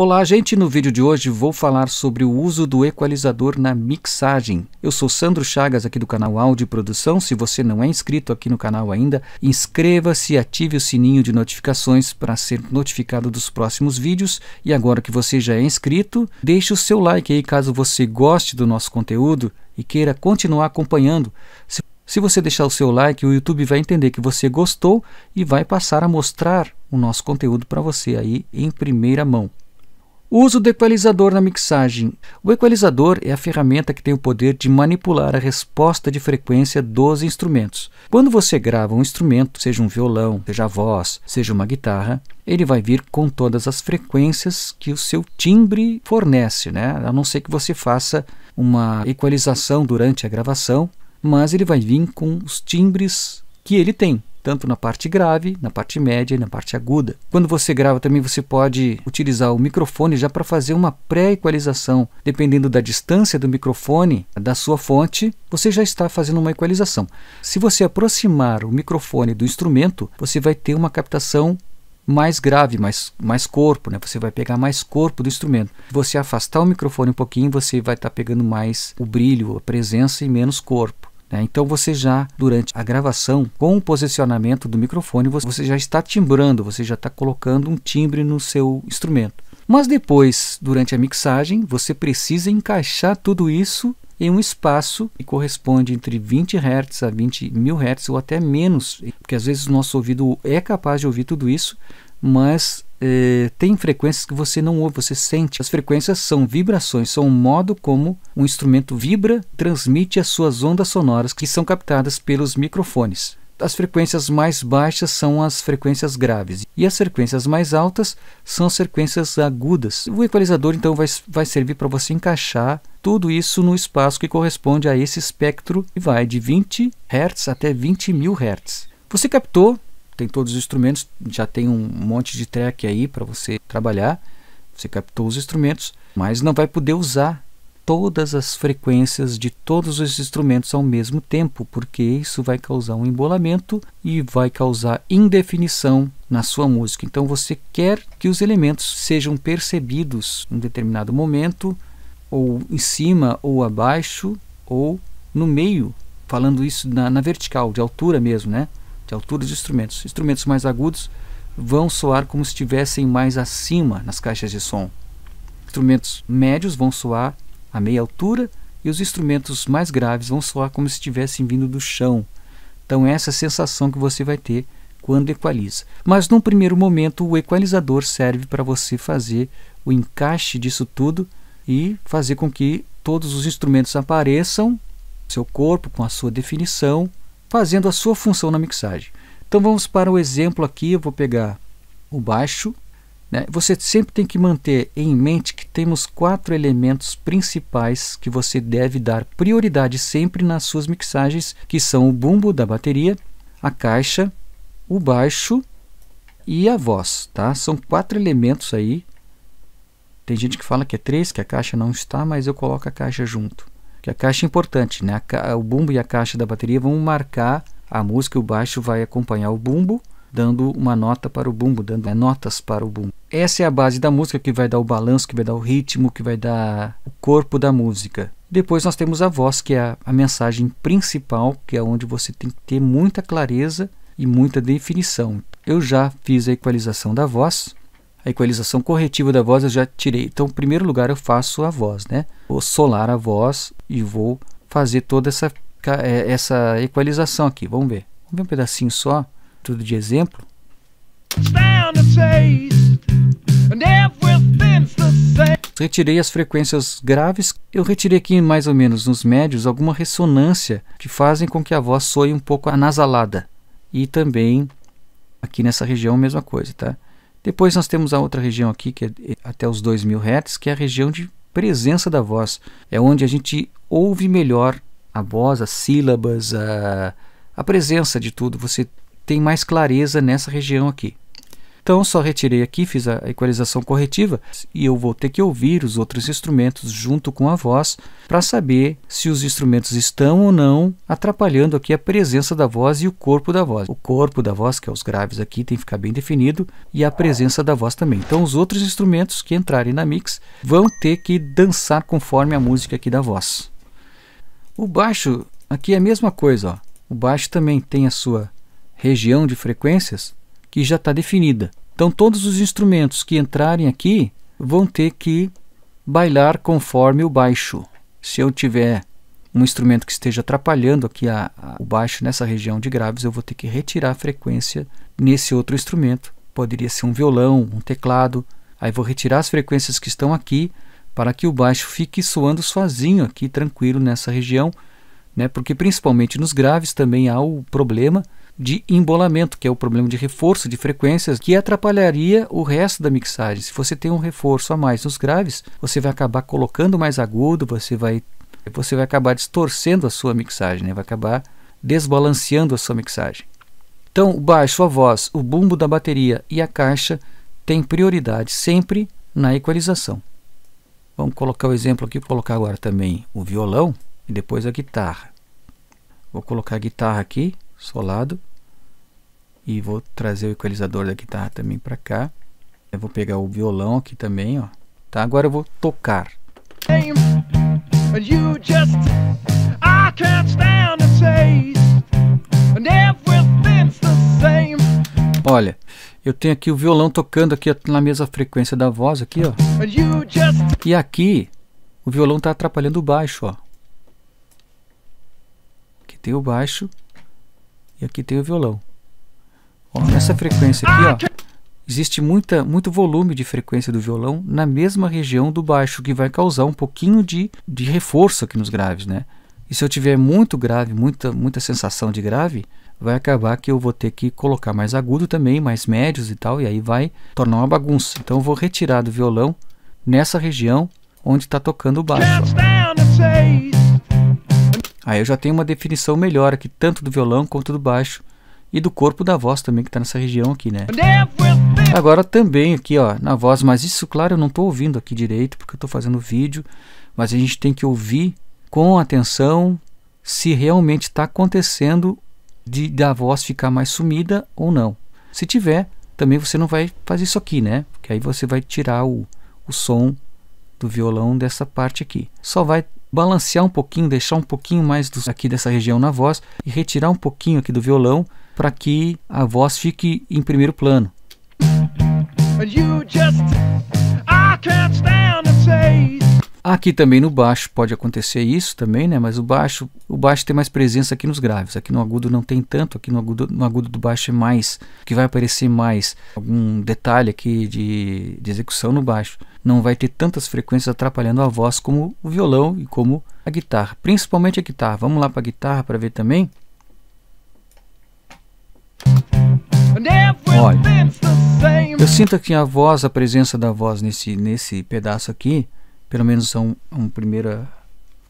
Olá, gente! No vídeo de hoje vou falar sobre o uso do equalizador na mixagem. Eu sou Sandro Chagas, aqui do canal Áudio Produção. Se você não é inscrito aqui no canal ainda, inscreva-se e ative o sininho de notificações para ser notificado dos próximos vídeos. E agora que você já é inscrito, deixe o seu like aí caso você goste do nosso conteúdo e queira continuar acompanhando. Se se você deixar o seu like, o YouTube vai entender que você gostou e vai passar a mostrar o nosso conteúdo para você aí em primeira mão. Uso do equalizador na mixagem. O equalizador é a ferramenta que tem o poder de manipular a resposta de frequência dos instrumentos. Quando você grava um instrumento, seja um violão, seja a voz, seja uma guitarra, ele vai vir com todas as frequências que o seu timbre fornece, né? A não ser que você faça uma equalização durante a gravação, mas ele vai vir com os timbres que ele tem tanto na parte grave, na parte média e na parte aguda. Quando você grava também você pode utilizar o microfone já para fazer uma pré-equalização. Dependendo da distância do microfone da sua fonte, você já está fazendo uma equalização. Se você aproximar o microfone do instrumento, você vai ter uma captação mais grave, mais, mais corpo, né? Você vai pegar mais corpo do instrumento. Se Você afastar o microfone um pouquinho, você vai estar tá pegando mais o brilho, a presença e menos corpo. Né? Então você já, durante a gravação, com o posicionamento do microfone, você já está timbrando, você já está colocando um timbre no seu instrumento. Mas depois, durante a mixagem, você precisa encaixar tudo isso em um espaço que corresponde entre 20 Hz a 20 mil Hz ou até menos, porque às vezes o nosso ouvido é capaz de ouvir tudo isso, mas eh, tem frequências que você não ouve, você sente. As frequências são vibrações, são o modo como um instrumento vibra, transmite as suas ondas sonoras que são captadas pelos microfones. As frequências mais baixas são as frequências graves e as frequências mais altas são as frequências agudas. O equalizador então vai, vai servir para você encaixar tudo isso no espaço que corresponde a esse espectro que vai de 20 Hz até 20 mil Hz. Você captou tem todos os instrumentos, já tem um monte de track aí para você trabalhar. Você captou os instrumentos, mas não vai poder usar todas as frequências de todos os instrumentos ao mesmo tempo, porque isso vai causar um embolamento e vai causar indefinição na sua música. Então você quer que os elementos sejam percebidos em determinado momento, ou em cima, ou abaixo, ou no meio, falando isso na, na vertical, de altura mesmo, né? de altura dos instrumentos. Instrumentos mais agudos vão soar como se estivessem mais acima nas caixas de som. Instrumentos médios vão soar a meia altura e os instrumentos mais graves vão soar como se estivessem vindo do chão. Então essa é a sensação que você vai ter quando equaliza. Mas num primeiro momento o equalizador serve para você fazer o encaixe disso tudo e fazer com que todos os instrumentos apareçam, seu corpo com a sua definição, fazendo a sua função na mixagem. Então vamos para o exemplo aqui, eu vou pegar o baixo. Né? Você sempre tem que manter em mente que temos quatro elementos principais que você deve dar prioridade sempre nas suas mixagens, que são o bumbo da bateria, a caixa, o baixo e a voz. Tá? São quatro elementos aí. Tem gente que fala que é três, que a caixa não está, mas eu coloco a caixa junto. Que a caixa é importante, né? O bumbo e a caixa da bateria vão marcar a música, o baixo vai acompanhar o bumbo, dando uma nota para o bumbo, dando né, notas para o bumbo. Essa é a base da música que vai dar o balanço, que vai dar o ritmo, que vai dar o corpo da música. Depois nós temos a voz, que é a mensagem principal, que é onde você tem que ter muita clareza e muita definição. Eu já fiz a equalização da voz, a equalização corretiva da voz eu já tirei. Então, em primeiro lugar, eu faço a voz, né? Vou solar a voz e vou fazer toda essa, é, essa equalização aqui. Vamos ver. Vamos ver um pedacinho só, tudo de exemplo. Retirei as frequências graves, eu retirei aqui mais ou menos nos médios alguma ressonância que fazem com que a voz soe um pouco anasalada. E também aqui nessa região mesma coisa, tá? Depois nós temos a outra região aqui, que é até os 2000 Hz, que é a região de presença da voz. É onde a gente ouve melhor a voz, as sílabas, a, a presença de tudo. Você tem mais clareza nessa região aqui. Então só retirei aqui, fiz a equalização corretiva e eu vou ter que ouvir os outros instrumentos junto com a voz para saber se os instrumentos estão ou não atrapalhando aqui a presença da voz e o corpo da voz. O corpo da voz, que é os graves aqui, tem que ficar bem definido e a presença da voz também. Então os outros instrumentos que entrarem na mix vão ter que dançar conforme a música aqui da voz. O baixo aqui é a mesma coisa, ó. O baixo também tem a sua região de frequências que já está definida. Então, todos os instrumentos que entrarem aqui vão ter que bailar conforme o baixo. Se eu tiver um instrumento que esteja atrapalhando aqui a, a, o baixo nessa região de graves, eu vou ter que retirar a frequência nesse outro instrumento. Poderia ser um violão, um teclado. Aí vou retirar as frequências que estão aqui para que o baixo fique soando sozinho aqui, tranquilo nessa região, né? porque principalmente nos graves também há o problema de embolamento, que é o problema de reforço de frequências, que atrapalharia o resto da mixagem. Se você tem um reforço a mais nos graves, você vai acabar colocando mais agudo, você vai, você vai acabar distorcendo a sua mixagem, né? vai acabar desbalanceando a sua mixagem. Então, o baixo, a voz, o bumbo da bateria e a caixa têm prioridade sempre na equalização. Vamos colocar o exemplo aqui, vou colocar agora também o violão e depois a guitarra. Vou colocar a guitarra aqui, solado e vou trazer o equalizador da guitarra também para cá. Eu vou pegar o violão aqui também, ó. Tá? Agora eu vou tocar. Olha, eu tenho aqui o violão tocando aqui na mesma frequência da voz aqui, ó. E aqui o violão tá atrapalhando o baixo, ó. Aqui tem o baixo e aqui tem o violão. Ó, nessa frequência aqui, ó, existe muita, muito volume de frequência do violão na mesma região do baixo, que vai causar um pouquinho de, de reforço aqui nos graves, né? E se eu tiver muito grave, muita, muita sensação de grave, vai acabar que eu vou ter que colocar mais agudo também, mais médios e tal, e aí vai tornar uma bagunça. Então eu vou retirar do violão nessa região onde está tocando o baixo. Aí eu já tenho uma definição melhor aqui, tanto do violão quanto do baixo, e do corpo da voz também, que está nessa região aqui, né? Agora também aqui, ó, na voz, mas isso, claro, eu não estou ouvindo aqui direito, porque eu estou fazendo vídeo, mas a gente tem que ouvir com atenção se realmente está acontecendo de da voz ficar mais sumida ou não. Se tiver, também você não vai fazer isso aqui, né? Porque aí você vai tirar o, o som do violão dessa parte aqui. Só vai balancear um pouquinho, deixar um pouquinho mais do, aqui dessa região na voz e retirar um pouquinho aqui do violão para que a voz fique em primeiro plano. aqui também no baixo pode acontecer isso também, né? Mas o baixo, o baixo tem mais presença aqui nos graves. Aqui no agudo não tem tanto. Aqui no agudo, no agudo do baixo é mais, que vai aparecer mais algum detalhe aqui de, de execução no baixo. Não vai ter tantas frequências atrapalhando a voz como o violão e como a guitarra, principalmente a guitarra. Vamos lá para a guitarra para ver também. Olha, eu sinto que a voz, a presença da voz nesse, nesse pedaço aqui, pelo menos é um, um primeira,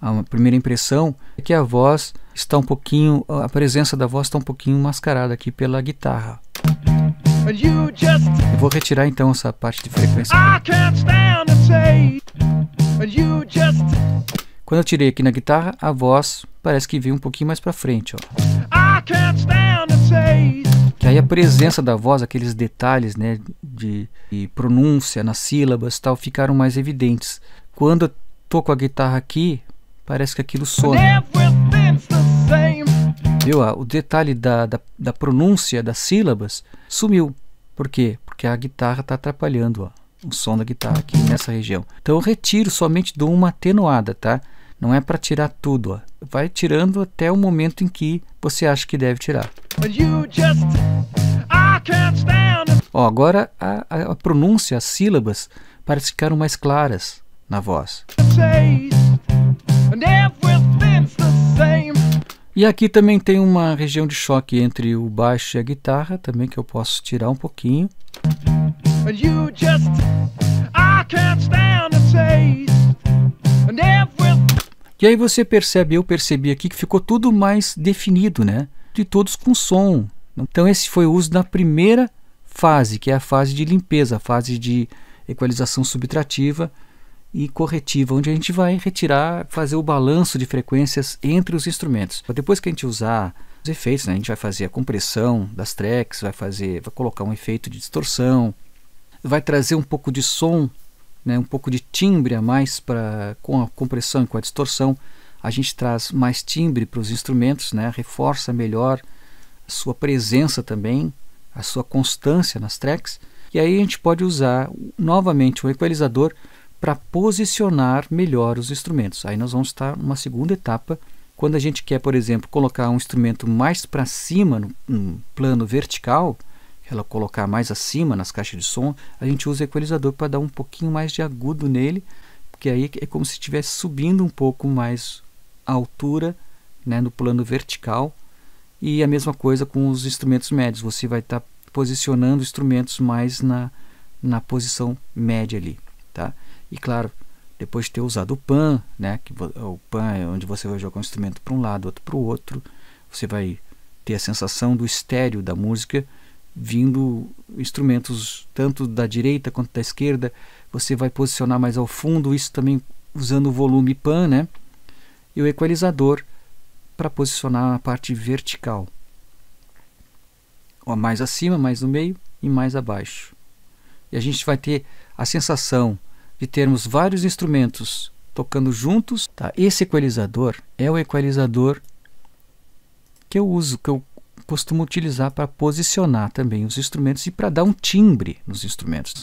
a primeira impressão, é que a voz está um pouquinho, a presença da voz está um pouquinho mascarada aqui pela guitarra. Eu vou retirar então essa parte de frequência. Quando eu tirei aqui na guitarra, a voz parece que veio um pouquinho mais para frente, ó. Que aí a presença da voz, aqueles detalhes né, de, de pronúncia nas sílabas tal, ficaram mais evidentes. Quando eu toco a guitarra aqui, parece que aquilo sona. Viu? Ah, o detalhe da, da, da, pronúncia das sílabas sumiu. Por quê? Porque a guitarra está atrapalhando ó, o som da guitarra aqui nessa região. Então eu retiro somente dou uma atenuada, tá? Não é para tirar tudo. Ó. Vai tirando até o momento em que você acha que deve tirar. Well, agora a, a, a pronúncia, as sílabas, parece que ficaram mais claras na voz. E aqui também tem uma região de choque entre o baixo e a guitarra, também que eu posso tirar um pouquinho. e aí você percebe, eu percebi aqui que ficou tudo mais definido, né? De todos com som. Então esse foi o uso da primeira fase, que é a fase de limpeza, a fase de equalização subtrativa e corretiva, onde a gente vai retirar, fazer o balanço de frequências entre os instrumentos. Depois que a gente usar os efeitos, né, a gente vai fazer a compressão das tracks, vai fazer, vai colocar um efeito de distorção, vai trazer um pouco de som, né, um pouco de timbre a mais para com a compressão e com a distorção, a gente traz mais timbre para os instrumentos, né, reforça melhor a sua presença também a sua constância nas tracks. E aí a gente pode usar novamente o equalizador para posicionar melhor os instrumentos. Aí nós vamos estar numa segunda etapa, quando a gente quer, por exemplo, colocar um instrumento mais para cima, no, no plano vertical, ela colocar mais acima nas caixas de som, a gente usa o equalizador para dar um pouquinho mais de agudo nele, porque aí é como se estivesse subindo um pouco mais a altura né, no plano vertical e a mesma coisa com os instrumentos médios, você vai estar tá posicionando instrumentos mais na, na posição média ali, tá? E claro, depois de ter usado o pan, né, que o pan é onde você vai jogar um instrumento para um lado, outro para o outro, você vai ter a sensação do estéreo da música vindo instrumentos tanto da direita quanto da esquerda, você vai posicionar mais ao fundo, isso também usando o volume pan, né? E o equalizador para posicionar a parte vertical. mais acima, mais no meio e mais abaixo. E a gente vai ter a sensação de termos vários instrumentos tocando juntos. Tá? Esse equalizador é o equalizador que eu uso, que eu costumo utilizar para posicionar também os instrumentos e para dar um timbre nos instrumentos.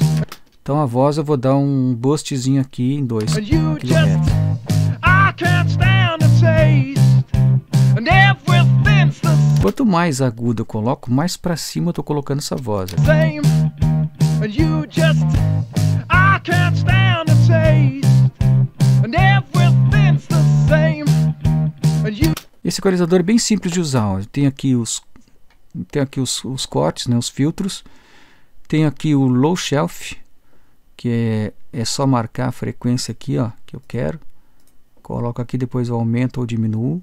Então a voz eu vou dar um boostzinho aqui em dois. Quanto mais aguda eu coloco, mais para cima eu tô colocando essa voz. Esse equalizador é bem simples de usar. Tem aqui os, tem aqui os, os cortes, né, os filtros. Tem aqui o low shelf, que é, é só marcar a frequência aqui, ó, que eu quero. Coloco aqui, depois eu aumento ou diminuo.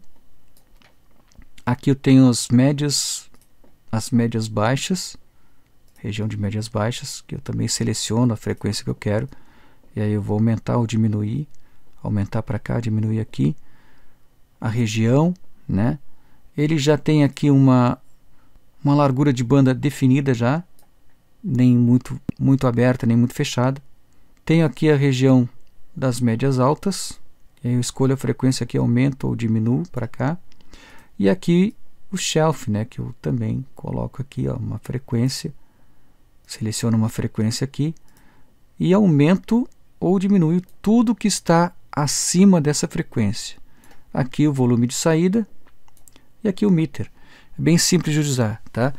Aqui eu tenho as médias, as médias baixas, região de médias baixas, que eu também seleciono a frequência que eu quero. E aí eu vou aumentar ou diminuir, aumentar para cá, diminuir aqui. A região, né? Ele já tem aqui uma, uma largura de banda definida já, nem muito, muito aberta, nem muito fechada. Tenho aqui a região das médias altas, eu escolho a frequência que aumento ou diminuo para cá. E aqui o shelf, né, que eu também coloco aqui ó, uma frequência, seleciono uma frequência aqui e aumento ou diminuo tudo que está acima dessa frequência. Aqui o volume de saída e aqui o meter. É bem simples de usar, tá?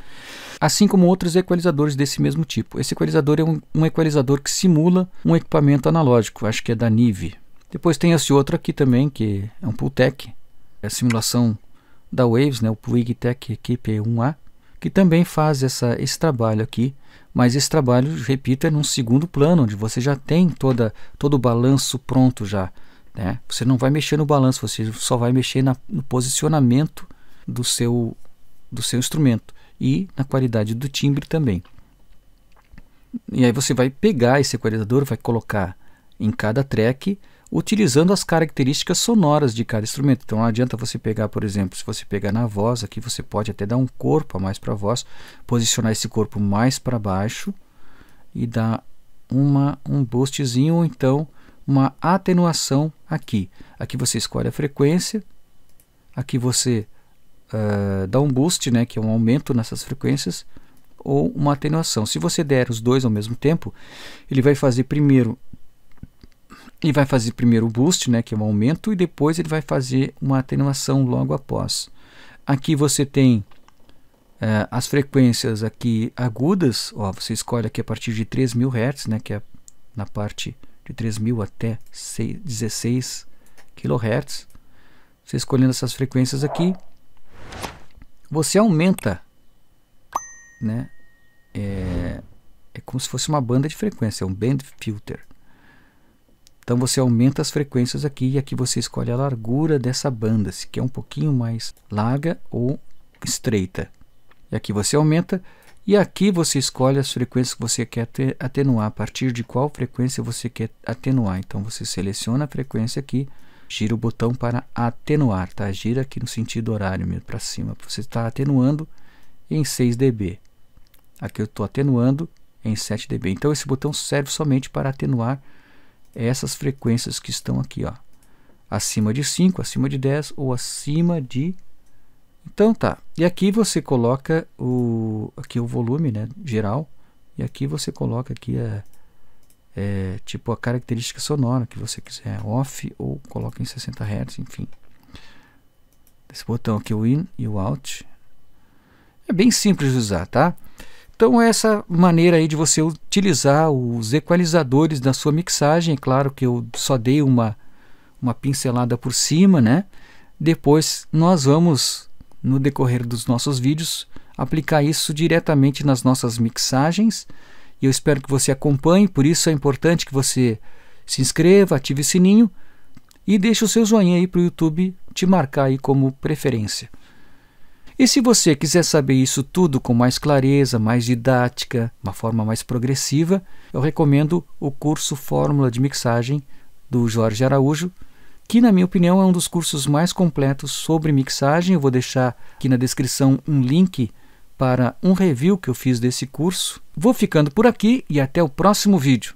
Assim como outros equalizadores desse mesmo tipo. Esse equalizador é um, um equalizador que simula um equipamento analógico, acho que é da Nive, depois tem esse outro aqui também, que é um Pultec, é a simulação da Waves, né, o PwigTech Equipe 1A, que também faz essa, esse trabalho aqui, mas esse trabalho, repito, é num segundo plano, onde você já tem toda, todo o balanço pronto já. Né? Você não vai mexer no balanço, você só vai mexer na, no posicionamento do seu, do seu instrumento e na qualidade do timbre também. E aí você vai pegar esse equalizador, vai colocar em cada track utilizando as características sonoras de cada instrumento. Então não adianta você pegar, por exemplo, se você pegar na voz, aqui você pode até dar um corpo a mais para a voz, posicionar esse corpo mais para baixo e dar uma, um boostzinho ou então uma atenuação aqui. Aqui você escolhe a frequência, aqui você uh, dá um boost, né, que é um aumento nessas frequências, ou uma atenuação. Se você der os dois ao mesmo tempo, ele vai fazer primeiro e vai fazer primeiro o boost, né, que é um aumento, e depois ele vai fazer uma atenuação logo após. Aqui você tem uh, as frequências aqui agudas, ó, você escolhe aqui a partir de 3.000 Hz, né, que é na parte de 3.000 até 6, 16 kHz. Você escolhendo essas frequências aqui, você aumenta, né, é, é como se fosse uma banda de frequência, é um band filter. Então você aumenta as frequências aqui e aqui você escolhe a largura dessa banda, se quer um pouquinho mais larga ou estreita. E aqui você aumenta e aqui você escolhe as frequências que você quer atenuar, a partir de qual frequência você quer atenuar. Então você seleciona a frequência aqui, gira o botão para atenuar, tá? Gira aqui no sentido horário mesmo para cima, você está atenuando em 6 dB. Aqui eu estou atenuando em 7 dB. Então esse botão serve somente para atenuar essas frequências que estão aqui, ó, acima de 5, acima de 10 ou acima de então tá. E aqui você coloca o aqui o volume, né, geral, e aqui você coloca aqui a é, é, tipo a característica sonora que você quiser, off ou coloca em 60 Hz, enfim. Esse botão aqui o in e o out. É bem simples de usar, tá? Então, essa maneira aí de você utilizar os equalizadores da sua mixagem, claro que eu só dei uma, uma pincelada por cima, né? Depois nós vamos, no decorrer dos nossos vídeos, aplicar isso diretamente nas nossas mixagens. E eu espero que você acompanhe, por isso é importante que você se inscreva, ative o sininho e deixe o seu joinha aí para o YouTube te marcar aí como preferência. E se você quiser saber isso tudo com mais clareza, mais didática, uma forma mais progressiva, eu recomendo o curso Fórmula de Mixagem do Jorge Araújo, que na minha opinião é um dos cursos mais completos sobre mixagem. Eu vou deixar aqui na descrição um link para um review que eu fiz desse curso. Vou ficando por aqui e até o próximo vídeo.